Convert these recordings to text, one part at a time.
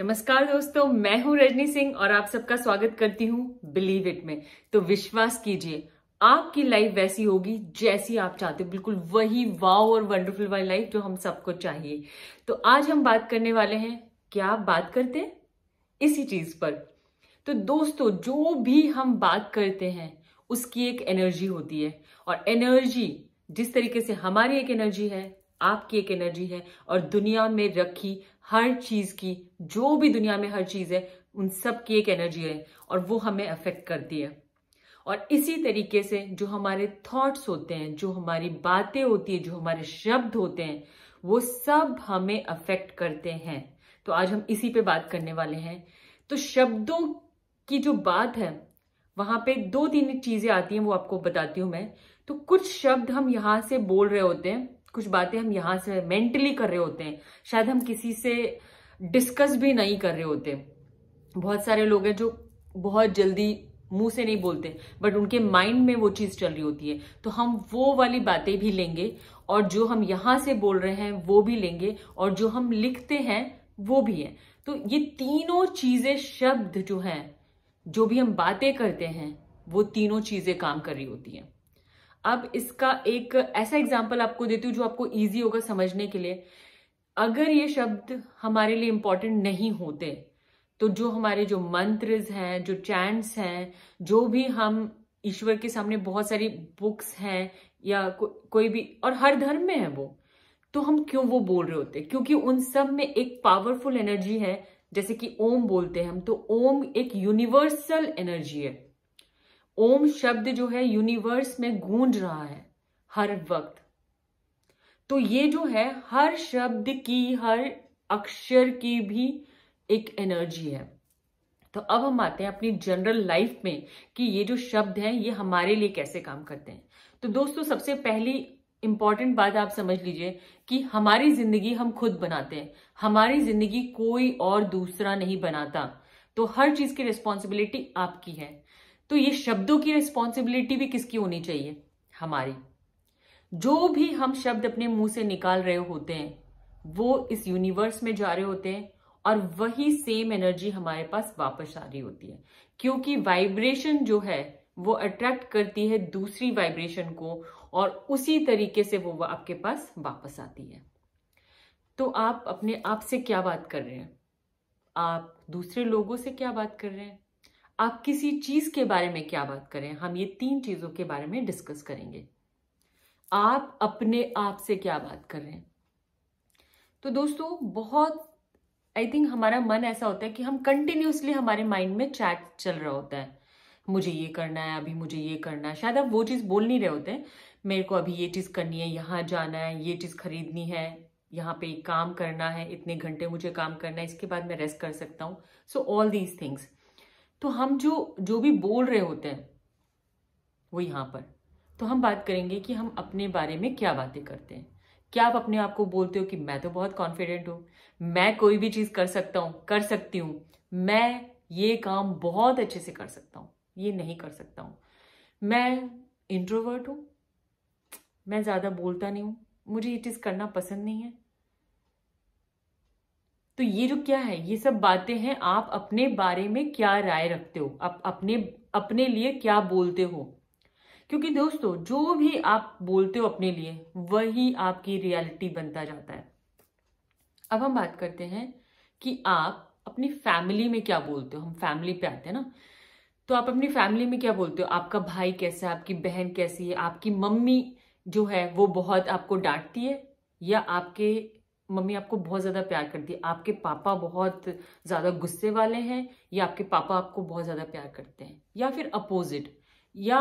नमस्कार दोस्तों मैं हूं रजनी सिंह और आप सबका स्वागत करती हूं बिलीव इट में तो विश्वास कीजिए आपकी लाइफ वैसी होगी जैसी आप चाहते हो बिल्कुल वही वाव और वंडरफुल वाली लाइफ जो हम सबको चाहिए तो आज हम बात करने वाले हैं क्या आप बात करते हैं इसी चीज पर तो दोस्तों जो भी हम बात करते हैं उसकी एक एनर्जी होती है और एनर्जी जिस तरीके से हमारी एक एनर्जी है आपकी एक एनर्जी है और दुनिया में रखी हर चीज की जो भी दुनिया में हर चीज है उन सब की एक एनर्जी है और वो हमें अफेक्ट करती है और इसी तरीके से जो हमारे थॉट्स होते हैं जो हमारी बातें होती है जो हमारे शब्द होते हैं वो सब हमें अफेक्ट करते हैं तो आज हम इसी पे बात करने वाले हैं तो शब्दों की जो बात है वहां पे दो तीन चीजें आती हैं वो आपको बताती हूँ मैं तो कुछ शब्द हम यहां से बोल रहे होते हैं कुछ बातें हम यहां से मेंटली कर रहे होते हैं शायद हम किसी से डिस्कस भी नहीं कर रहे होते बहुत सारे लोग हैं जो बहुत जल्दी मुंह से नहीं बोलते बट उनके माइंड में वो चीज़ चल रही होती है तो हम वो वाली बातें भी लेंगे और जो हम यहां से बोल रहे हैं वो भी लेंगे और जो हम लिखते हैं वो भी है तो ये तीनों चीज़ें शब्द जो हैं जो भी हम बातें करते हैं वो तीनों चीज़ें काम कर रही होती हैं अब इसका एक ऐसा एग्जाम्पल आपको देती हूँ जो आपको ईजी होगा समझने के लिए अगर ये शब्द हमारे लिए इम्पोर्टेंट नहीं होते तो जो हमारे जो मंत्र हैं जो चैंट्स हैं जो भी हम ईश्वर के सामने बहुत सारी बुक्स हैं या को, कोई भी और हर धर्म में है वो तो हम क्यों वो बोल रहे होते क्योंकि उन सब में एक पावरफुल एनर्जी है जैसे कि ओम बोलते हैं हम तो ओम एक यूनिवर्सल एनर्जी है ओम शब्द जो है यूनिवर्स में गूंज रहा है हर वक्त तो ये जो है हर शब्द की हर अक्षर की भी एक एनर्जी है तो अब हम आते हैं अपनी जनरल लाइफ में कि ये जो शब्द हैं ये हमारे लिए कैसे काम करते हैं तो दोस्तों सबसे पहली इंपॉर्टेंट बात आप समझ लीजिए कि हमारी जिंदगी हम खुद बनाते हैं हमारी जिंदगी कोई और दूसरा नहीं बनाता तो हर चीज की रिस्पॉन्सिबिलिटी आपकी है तो ये शब्दों की रिस्पॉन्सिबिलिटी भी किसकी होनी चाहिए हमारी जो भी हम शब्द अपने मुंह से निकाल रहे होते हैं वो इस यूनिवर्स में जा रहे होते हैं और वही सेम एनर्जी हमारे पास वापस आ रही होती है क्योंकि वाइब्रेशन जो है वो अट्रैक्ट करती है दूसरी वाइब्रेशन को और उसी तरीके से वो आपके पास वापस आती है तो आप अपने आप से क्या बात कर रहे हैं आप दूसरे लोगों से क्या बात कर रहे हैं आप किसी चीज के बारे में क्या बात करें हम ये तीन चीजों के बारे में डिस्कस करेंगे आप अपने आप से क्या बात कर रहे हैं तो दोस्तों बहुत आई थिंक हमारा मन ऐसा होता है कि हम कंटिन्यूसली हमारे माइंड में चैट चल रहा होता है मुझे ये करना है अभी मुझे ये करना है शायद आप वो चीज़ बोल नहीं रहे होते मेरे को अभी ये चीज़ करनी है यहां जाना है ये चीज़ खरीदनी है यहाँ पे काम करना है इतने घंटे मुझे काम करना है इसके बाद मैं रेस्ट कर सकता हूँ सो ऑल दीज थिंग्स तो हम जो जो भी बोल रहे होते हैं वो यहाँ पर तो हम बात करेंगे कि हम अपने बारे में क्या बातें करते हैं क्या आप अपने आप को बोलते हो कि मैं तो बहुत कॉन्फिडेंट हूँ मैं कोई भी चीज़ कर सकता हूँ कर सकती हूँ मैं ये काम बहुत अच्छे से कर सकता हूँ ये नहीं कर सकता हूँ मैं इंट्रोवर्ट हूँ मैं ज़्यादा बोलता नहीं हूँ मुझे ये चीज़ करना पसंद नहीं है तो ये जो क्या है ये सब बातें हैं आप अपने बारे में क्या राय रखते हो आप अपने अपने लिए क्या बोलते हो क्योंकि दोस्तों जो भी आप बोलते हो अपने लिए वही आपकी रियलिटी बनता जाता है अब हम बात करते हैं कि आप अपनी फैमिली में क्या बोलते हो हम फैमिली पे आते हैं ना तो आप अपनी फैमिली में क्या बोलते हो आपका भाई कैसा है आपकी बहन कैसी है आपकी मम्मी जो है वो बहुत आपको डांटती है या आपके मम्मी आपको बहुत ज़्यादा प्यार करती है आपके पापा बहुत ज़्यादा गुस्से वाले हैं या आपके पापा आपको बहुत ज़्यादा प्यार करते हैं या फिर अपोजिट या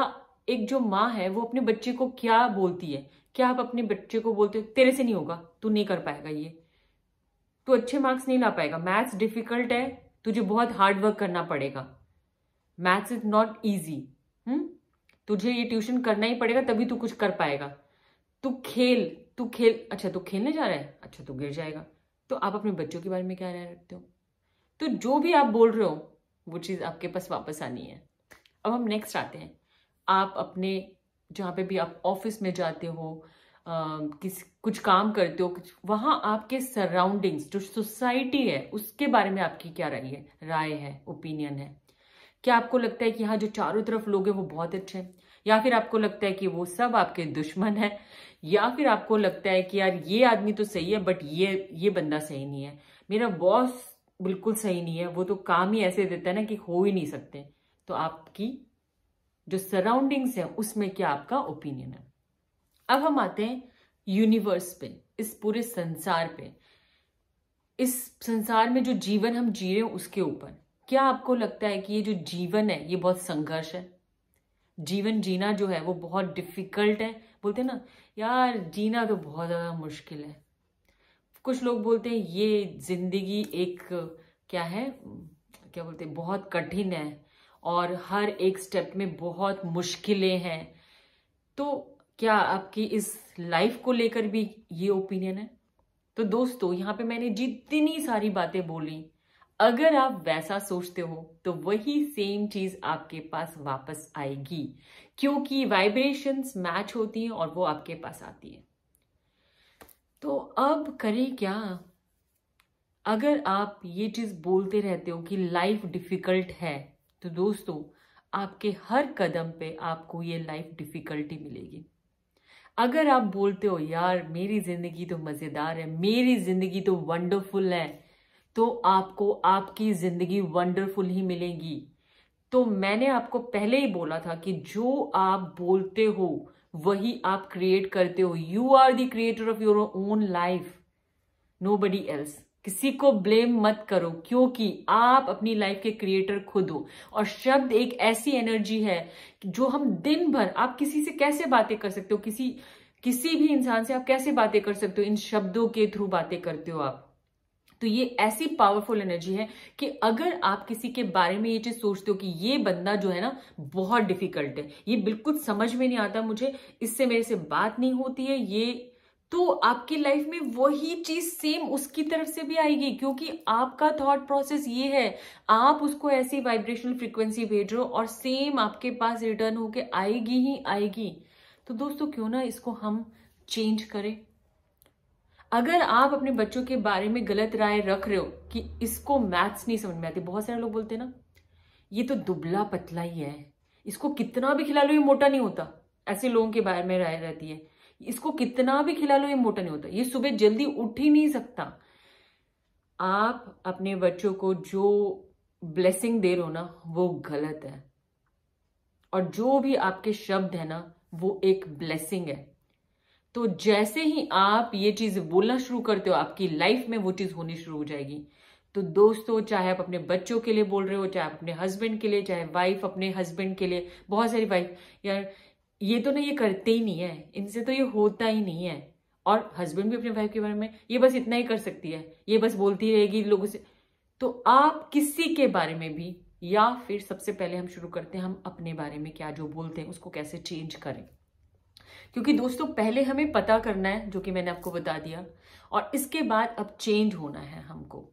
एक जो माँ है वो अपने बच्चे को क्या बोलती है क्या आप अपने बच्चे को बोलते हो तेरे से नहीं होगा तू नहीं कर पाएगा ये तू अच्छे मार्क्स नहीं ला पाएगा मैथ्स डिफिकल्ट है तुझे बहुत हार्ड वर्क करना पड़ेगा मैथ्स इज नॉट ईजी तुझे ये ट्यूशन करना ही पड़ेगा तभी तू कुछ कर पाएगा तू खेल तू खेल अच्छा तू खेलने जा रहा है अच्छा तू गिर जाएगा तो आप अपने बच्चों के बारे में क्या रह रखते हो तो जो भी आप बोल रहे हो वो चीज़ आपके पास वापस आनी है अब हम नेक्स्ट आते हैं आप अपने जहाँ पे भी आप ऑफिस में जाते हो आ, किस कुछ काम करते हो कुछ वहाँ आपके सराउंडिंग्स जो सोसाइटी है उसके बारे में आपकी क्या राय है राय है ओपिनियन है क्या आपको लगता है कि यहाँ जो चारों तरफ लोग हैं वो बहुत अच्छे हैं या फिर आपको लगता है कि वो सब आपके दुश्मन है या फिर आपको लगता है कि यार ये आदमी तो सही है बट ये ये बंदा सही नहीं है मेरा बॉस बिल्कुल सही नहीं है वो तो काम ही ऐसे देता है ना कि हो ही नहीं सकते तो आपकी जो सराउंडिंग्स है उसमें क्या आपका ओपिनियन है अब हम आते हैं यूनिवर्स पे इस पूरे संसार पे इस संसार में जो जीवन हम जी रहे हैं उसके ऊपर क्या आपको लगता है कि ये जो जीवन है ये बहुत संघर्ष है जीवन जीना जो है वो बहुत डिफ़िकल्ट है बोलते हैं ना यार जीना तो बहुत ज़्यादा मुश्किल है कुछ लोग बोलते हैं ये ज़िंदगी एक क्या है क्या बोलते हैं बहुत कठिन है और हर एक स्टेप में बहुत मुश्किलें हैं तो क्या आपकी इस लाइफ को लेकर भी ये ओपिनियन है तो दोस्तों यहाँ पे मैंने जितनी सारी बातें बोली अगर आप वैसा सोचते हो तो वही सेम चीज आपके पास वापस आएगी क्योंकि वाइब्रेशंस मैच होती हैं और वो आपके पास आती है तो अब करें क्या अगर आप ये चीज बोलते रहते हो कि लाइफ डिफिकल्ट है तो दोस्तों आपके हर कदम पे आपको ये लाइफ डिफिकल्टी मिलेगी अगर आप बोलते हो यार मेरी जिंदगी तो मजेदार है मेरी जिंदगी तो वंडरफुल है तो आपको आपकी जिंदगी वंडरफुल ही मिलेगी तो मैंने आपको पहले ही बोला था कि जो आप बोलते हो वही आप क्रिएट करते हो you are the creator of your own life nobody else किसी को ब्लेम मत करो क्योंकि आप अपनी लाइफ के क्रिएटर खुद हो और शब्द एक ऐसी एनर्जी है जो हम दिन भर आप किसी से कैसे बातें कर सकते हो किसी किसी भी इंसान से आप कैसे बातें कर सकते हो इन शब्दों के थ्रू बातें करते हो आप तो ये ऐसी पावरफुल एनर्जी है कि अगर आप किसी के बारे में ये चीज सोचते हो कि ये बंदा जो है ना बहुत डिफिकल्ट है ये बिल्कुल समझ में नहीं आता मुझे इससे मेरे से बात नहीं होती है ये तो आपकी लाइफ में वही चीज सेम उसकी तरफ से भी आएगी क्योंकि आपका थॉट प्रोसेस ये है आप उसको ऐसी वाइब्रेशनल फ्रिक्वेंसी भेज रहे हो और सेम आपके पास रिटर्न होके आएगी ही आएगी तो दोस्तों क्यों ना इसको हम चेंज करें अगर आप अपने बच्चों के बारे में गलत राय रख रहे हो कि इसको मैथ्स नहीं समझ में आती बहुत सारे लोग बोलते हैं ना ये तो दुबला पतला ही है इसको कितना भी खिला लो ये मोटा नहीं होता ऐसे लोगों के बारे में राय रहती है इसको कितना भी खिला लो ये मोटा नहीं होता ये सुबह जल्दी उठ ही नहीं सकता आप अपने बच्चों को जो ब्लेसिंग दे रहे हो ना वो गलत है और जो भी आपके शब्द है ना वो एक ब्लेसिंग है तो जैसे ही आप ये चीज बोलना शुरू करते हो आपकी लाइफ में वो चीज होनी शुरू हो जाएगी तो दोस्तों चाहे आप अपने बच्चों के लिए बोल रहे हो चाहे अपने हस्बैंड के लिए चाहे वाइफ अपने हस्बैंड के लिए बहुत सारी वाइफ यार ये तो ना ये करते ही नहीं है इनसे तो ये होता ही नहीं है और हस्बैंड भी अपने वाइफ के बारे में ये बस इतना ही कर सकती है ये बस बोलती रहेगी लोगों से तो आप किसी के बारे में भी या फिर सबसे पहले हम शुरू करते हैं हम अपने बारे में क्या जो बोलते हैं उसको कैसे चेंज करें क्योंकि दोस्तों पहले हमें पता करना है जो कि मैंने आपको बता दिया और इसके बाद अब चेंज होना है हमको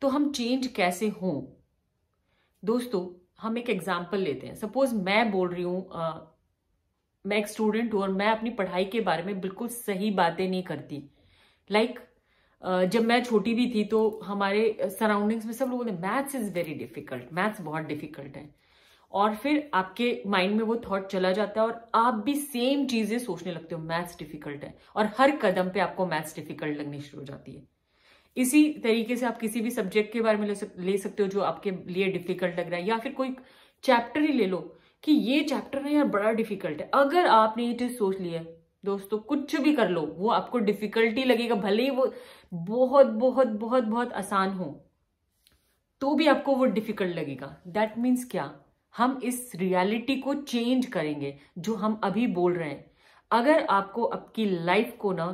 तो हम चेंज कैसे हों दोस्तों हम एक एग्जाम्पल लेते हैं सपोज मैं बोल रही हूँ मैं एक स्टूडेंट हूँ और मैं अपनी पढ़ाई के बारे में बिल्कुल सही बातें नहीं करती लाइक like, Uh, जब मैं छोटी भी थी तो हमारे सराउंडिंग्स में सब लोगों ने maths is very difficult maths बहुत डिफिकल्ट है और फिर आपके माइंड में वो थॉट चला जाता है और आप भी सेम चीजें सोचने लगते हो मैथ्स डिफिकल्ट है और हर कदम पे आपको मैथ्स डिफिकल्ट लगनी शुरू हो जाती है इसी तरीके से आप किसी भी सब्जेक्ट के बारे में ले सकते हो जो आपके लिए डिफिकल्ट लग रहा है या फिर कोई चैप्टर ही ले लो कि ये चैप्टर है यार बड़ा डिफिकल्ट है अगर आपने ये चीज सोच ली है दोस्तों कुछ भी कर लो वो आपको डिफिकल्टी लगेगा भले ही वो बहुत बहुत बहुत बहुत आसान हो तो भी आपको वो डिफिकल्ट लगेगा दैट मीन्स क्या हम इस रियलिटी को चेंज करेंगे जो हम अभी बोल रहे हैं अगर आपको आपकी लाइफ को ना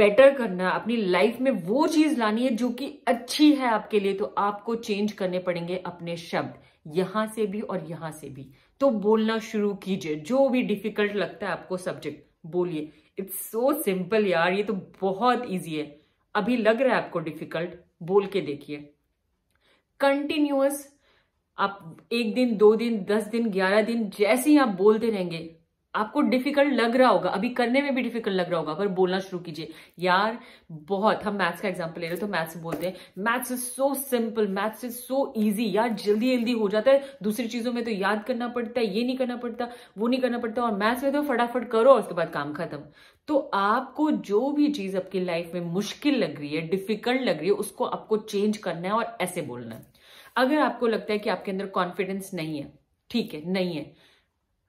बेटर करना अपनी लाइफ में वो चीज लानी है जो कि अच्छी है आपके लिए तो आपको चेंज करने पड़ेंगे अपने शब्द यहां से भी और यहां से भी तो बोलना शुरू कीजिए जो भी डिफिकल्ट लगता है आपको सब्जेक्ट बोलिए इट्स सो सिंपल यार ये तो बहुत इजी है अभी लग रहा है आपको डिफिकल्ट बोल के देखिए कंटिन्यूस आप एक दिन दो दिन दस दिन ग्यारह दिन जैसे ही आप बोलते रहेंगे आपको डिफिकल्ट लग रहा होगा अभी करने में भी डिफिकल्ट लग रहा होगा पर बोलना शुरू कीजिए यार बहुत हम मैथ्स का एग्जाम्पल ले रहे हो तो मैथ्स बोलते हैं maths is so simple maths is so easy यार जल्दी जल्दी हो जाता है दूसरी चीजों में तो याद करना पड़ता है ये नहीं करना पड़ता वो नहीं करना पड़ता और मैथ्स में तो फटाफट करो और उसके बाद काम खत्म तो आपको जो भी चीज आपकी लाइफ में मुश्किल लग रही है डिफिकल्ट लग रही है उसको आपको चेंज करना है और ऐसे बोलना है अगर आपको लगता है कि आपके अंदर कॉन्फिडेंस नहीं है ठीक है नहीं है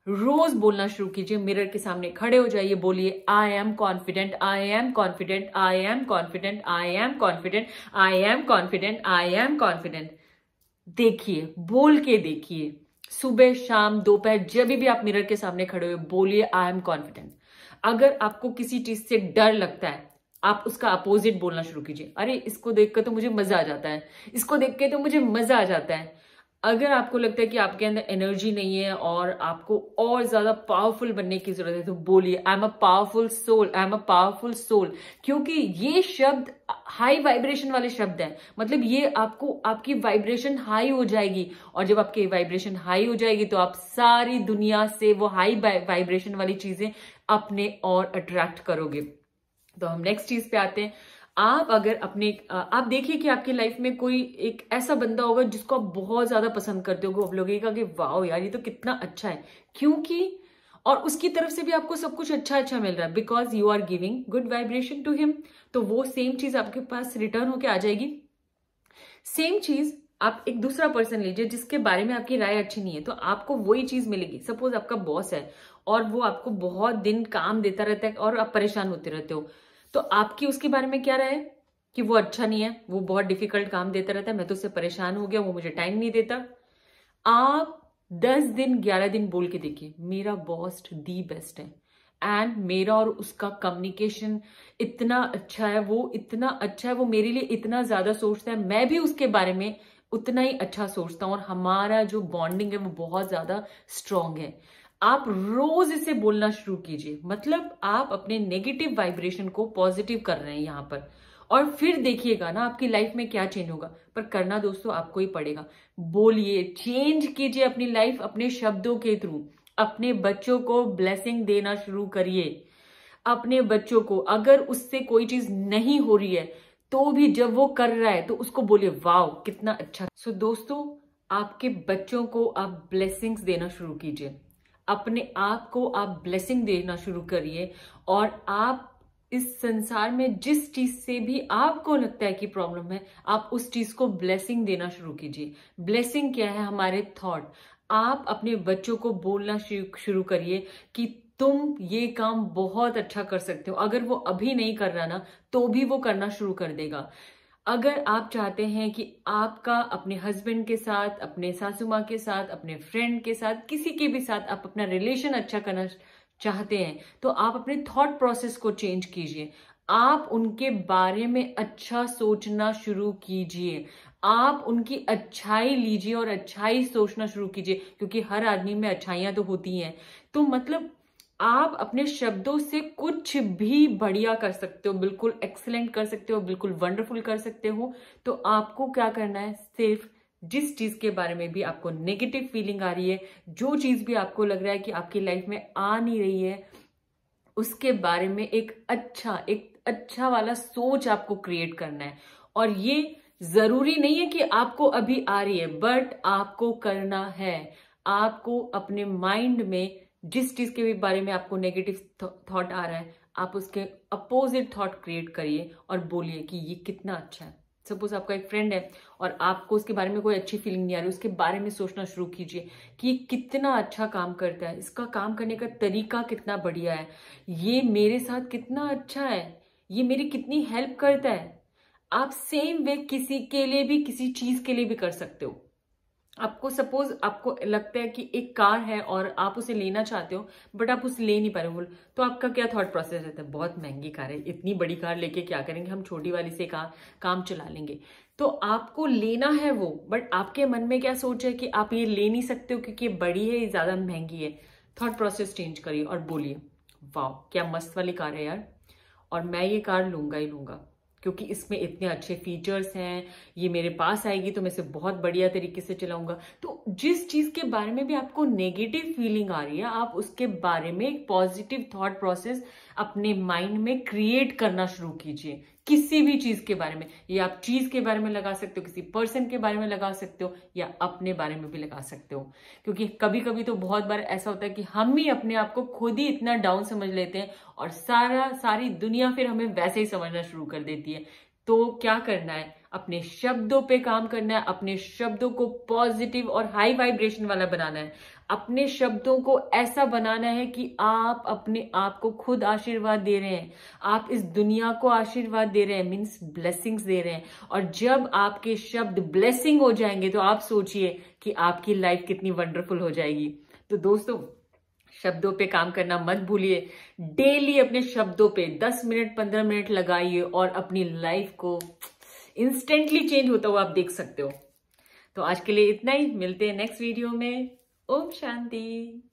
रोज बोलना शुरू कीजिए मिरर के सामने खड़े हो जाइए बोलिए I am confident I am confident I am confident I am confident I am confident I am confident देखिए बोल के देखिए सुबह शाम दोपहर जब भी आप मिरर के सामने खड़े हुए बोलिए आई एम कॉन्फिडेंट अगर आपको किसी चीज से डर लगता है आप उसका अपोजिट बोलना शुरू कीजिए अरे इसको देखकर तो मुझे मजा आ जाता है इसको देख के तो मुझे मजा आ जाता है अगर आपको लगता है कि आपके अंदर एनर्जी नहीं है और आपको और ज्यादा पावरफुल बनने की जरूरत है तो बोलिए I am a powerful soul I am a powerful soul क्योंकि ये शब्द हाई वाइब्रेशन वाले शब्द हैं मतलब ये आपको आपकी वाइब्रेशन हाई हो जाएगी और जब आपकी वाइब्रेशन हाई हो जाएगी तो आप सारी दुनिया से वो हाई वाइब्रेशन वाली चीजें अपने और अट्रैक्ट करोगे तो हम नेक्स्ट चीज पे आते हैं आप अगर अपने आप देखिए कि आपकी लाइफ में कोई एक ऐसा बंदा होगा जिसको आप बहुत ज्यादा पसंद करते हो आप लोग कि वाह यार ये तो कितना अच्छा है क्योंकि और उसकी तरफ से भी आपको सब कुछ अच्छा अच्छा मिल रहा है because you are giving good vibration to him तो वो सेम चीज आपके पास रिटर्न होके आ जाएगी सेम चीज आप एक दूसरा पर्सन लीजिए जिसके बारे में आपकी राय अच्छी नहीं है तो आपको वही चीज मिलेगी सपोज आपका बॉस है और वो आपको बहुत दिन काम देता रहता है और आप परेशान होते रहते हो तो आपकी उसके बारे में क्या राय कि वो अच्छा नहीं है वो बहुत डिफिकल्ट काम देता रहता है मैं तो उससे परेशान हो गया वो मुझे टाइम नहीं देता आप दस दिन ग्यारह दिन बोल के देखिए मेरा बॉस दी बेस्ट है एंड मेरा और उसका कम्युनिकेशन इतना अच्छा है वो इतना अच्छा है वो मेरे लिए इतना ज्यादा सोचता है मैं भी उसके बारे में उतना ही अच्छा सोचता हूँ और हमारा जो बॉन्डिंग है वो बहुत ज्यादा स्ट्रांग है आप रोज इसे बोलना शुरू कीजिए मतलब आप अपने नेगेटिव वाइब्रेशन को पॉजिटिव कर रहे हैं यहाँ पर और फिर देखिएगा ना आपकी लाइफ में क्या चेंज होगा पर करना दोस्तों आपको ही पड़ेगा बोलिए चेंज कीजिए अपनी लाइफ अपने शब्दों के थ्रू अपने बच्चों को ब्लेसिंग देना शुरू करिए अपने बच्चों को अगर उससे कोई चीज नहीं हो रही है तो भी जब वो कर रहा है तो उसको बोलिए वाव कितना अच्छा सो so, दोस्तों आपके बच्चों को आप ब्लेसिंग्स देना शुरू कीजिए अपने आप को आप ब्लेसिंग देना शुरू करिए और आप इस संसार में जिस चीज से भी आपको लगता है कि प्रॉब्लम है आप उस चीज को ब्लेसिंग देना शुरू कीजिए ब्लेसिंग क्या है हमारे थॉट आप अपने बच्चों को बोलना शुरू करिए कि तुम ये काम बहुत अच्छा कर सकते हो अगर वो अभी नहीं कर रहा ना तो भी वो करना शुरू कर देगा अगर आप चाहते हैं कि आपका अपने हस्बैंड के साथ अपने सासू माँ के साथ अपने फ्रेंड के साथ किसी के भी साथ आप अपना रिलेशन अच्छा करना चाहते हैं तो आप अपने थॉट प्रोसेस को चेंज कीजिए आप उनके बारे में अच्छा सोचना शुरू कीजिए आप उनकी अच्छाई लीजिए और अच्छाई सोचना शुरू कीजिए क्योंकि हर आदमी में अच्छाइयां तो होती हैं तो मतलब आप अपने शब्दों से कुछ भी बढ़िया कर सकते हो बिल्कुल एक्सेलेंट कर सकते हो बिल्कुल वंडरफुल कर सकते हो तो आपको क्या करना है सिर्फ जिस चीज के बारे में भी आपको नेगेटिव फीलिंग आ रही है जो चीज भी आपको लग रहा है कि आपकी लाइफ में आ नहीं रही है उसके बारे में एक अच्छा एक अच्छा वाला सोच आपको क्रिएट करना है और ये जरूरी नहीं है कि आपको अभी आ रही है बट आपको करना है आपको अपने माइंड में जिस चीज़ के भी बारे में आपको नेगेटिव थॉट आ रहा है आप उसके अपोजिट थॉट क्रिएट करिए और बोलिए कि ये कितना अच्छा है सपोज आपका एक फ्रेंड है और आपको उसके बारे में कोई अच्छी फीलिंग नहीं आ रही उसके बारे में सोचना शुरू कीजिए कि ये कितना अच्छा काम करता है इसका काम करने का तरीका कितना बढ़िया है ये मेरे साथ कितना अच्छा है ये मेरी कितनी हेल्प करता है आप सेम वे किसी के लिए भी किसी चीज़ के लिए भी कर सकते हो आपको सपोज आपको लगता है कि एक कार है और आप उसे लेना चाहते हो बट आप उसे ले नहीं पा रहे हो तो आपका क्या थॉट प्रोसेस रहता है बहुत महंगी कार है इतनी बड़ी कार लेके क्या करेंगे हम छोटी वाली से का, काम चला लेंगे तो आपको लेना है वो बट आपके मन में क्या सोच है कि आप ये ले नहीं सकते हो क्योंकि ये बड़ी है ये ज्यादा महंगी है थॉट प्रोसेस चेंज करिए और बोलिए वाह क्या मस्त वाली कार है यार और मैं ये कार लूंगा ही लूंगा क्योंकि इसमें इतने अच्छे फीचर्स हैं ये मेरे पास आएगी तो मैं इसे बहुत बढ़िया तरीके से चलाऊंगा तो जिस चीज़ के बारे में भी आपको नेगेटिव फीलिंग आ रही है आप उसके बारे में एक पॉजिटिव थॉट प्रोसेस अपने माइंड में क्रिएट करना शुरू कीजिए किसी भी चीज के बारे में ये आप चीज के बारे में लगा सकते हो किसी पर्सन के बारे में लगा सकते हो या अपने बारे में भी लगा सकते हो क्योंकि कभी कभी तो बहुत बार ऐसा होता है कि हम ही अपने आप को खुद ही इतना डाउन समझ लेते हैं और सारा सारी दुनिया फिर हमें वैसे ही समझना शुरू कर देती है तो क्या करना है अपने शब्दों पे काम करना है अपने शब्दों को पॉजिटिव और हाई वाइब्रेशन वाला बनाना है अपने शब्दों को ऐसा बनाना है कि आप अपने आप को खुद आशीर्वाद दे रहे हैं आप इस दुनिया को आशीर्वाद दे रहे हैं मीन्स ब्लेसिंग्स दे रहे हैं और जब आपके शब्द ब्लेसिंग हो जाएंगे तो आप सोचिए कि आपकी लाइफ कितनी वंडरफुल हो जाएगी तो दोस्तों शब्दों पे काम करना मत भूलिए डेली अपने शब्दों पे 10 मिनट 15 मिनट लगाइए और अपनी लाइफ को इंस्टेंटली चेंज होता हुआ आप देख सकते हो तो आज के लिए इतना ही मिलते हैं नेक्स्ट वीडियो में ओम शांति